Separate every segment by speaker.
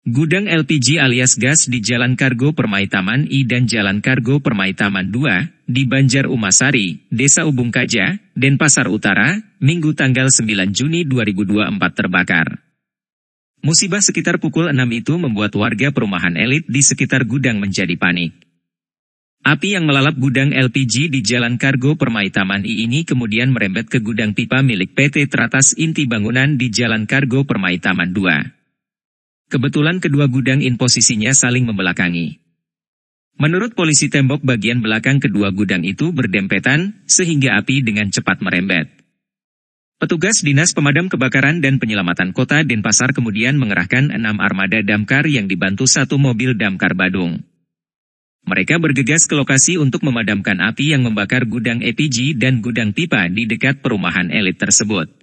Speaker 1: Gudang LPG alias gas di Jalan Kargo Permai Taman I dan Jalan Kargo Permai Taman II di Banjar Umasari, Desa Ubung Kaja, Denpasar Utara, Minggu tanggal 9 Juni 2024 terbakar. Musibah sekitar pukul 6 itu membuat warga perumahan elit di sekitar gudang menjadi panik. Api yang melalap gudang LPG di Jalan Kargo Permai Taman I ini kemudian merembet ke gudang pipa milik PT Tratas Inti Bangunan di Jalan Kargo Permai Taman II. Kebetulan kedua gudang in posisinya saling membelakangi. Menurut polisi tembok bagian belakang kedua gudang itu berdempetan, sehingga api dengan cepat merembet. Petugas Dinas Pemadam Kebakaran dan Penyelamatan Kota Denpasar kemudian mengerahkan enam armada damkar yang dibantu satu mobil damkar Badung. Mereka bergegas ke lokasi untuk memadamkan api yang membakar gudang EPG dan gudang pipa di dekat perumahan elit tersebut.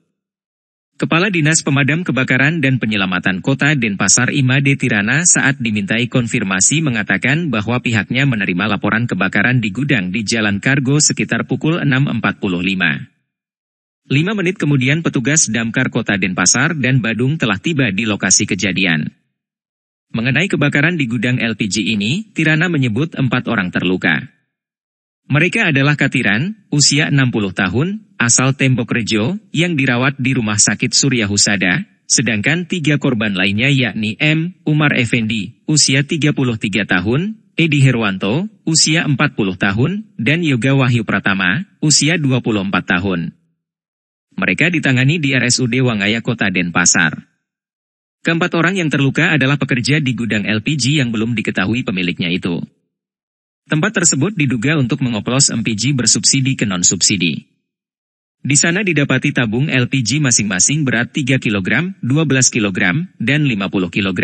Speaker 1: Kepala Dinas Pemadam Kebakaran dan Penyelamatan Kota Denpasar Imade Tirana saat dimintai konfirmasi mengatakan bahwa pihaknya menerima laporan kebakaran di gudang di Jalan Kargo sekitar pukul 6.45. Lima menit kemudian petugas damkar kota Denpasar dan Badung telah tiba di lokasi kejadian. Mengenai kebakaran di gudang LPG ini, Tirana menyebut empat orang terluka. Mereka adalah Katiran, usia 60 tahun, asal Tembok Rejo, yang dirawat di Rumah Sakit Surya Husada, sedangkan tiga korban lainnya yakni M. Umar Effendi, usia 33 tahun, Edi Herwanto, usia 40 tahun, dan Yoga Wahyu Pratama, usia 24 tahun. Mereka ditangani di RSUD Wangaya Kota Denpasar. Keempat orang yang terluka adalah pekerja di gudang LPG yang belum diketahui pemiliknya itu. Tempat tersebut diduga untuk mengoplos MPG bersubsidi ke non-subsidi. Di sana didapati tabung LPG masing-masing berat 3 kg, 12 kg, dan 50 kg.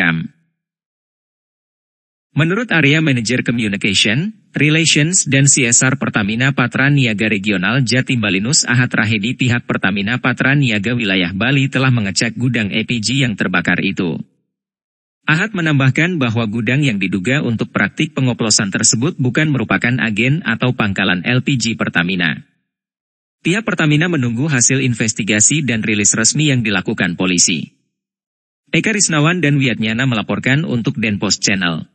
Speaker 1: Menurut area manager communication, relations dan CSR Pertamina Patra Niaga Regional Jatimbalinus Balinus Ahad Rahedi pihak Pertamina Patra Niaga wilayah Bali telah mengecek gudang EPG yang terbakar itu. Ahad menambahkan bahwa gudang yang diduga untuk praktik pengoplosan tersebut bukan merupakan agen atau pangkalan LPG Pertamina. Pihak Pertamina menunggu hasil investigasi dan rilis resmi yang dilakukan polisi. Eka Risnawan dan Wiatnyana melaporkan untuk Denpos Channel.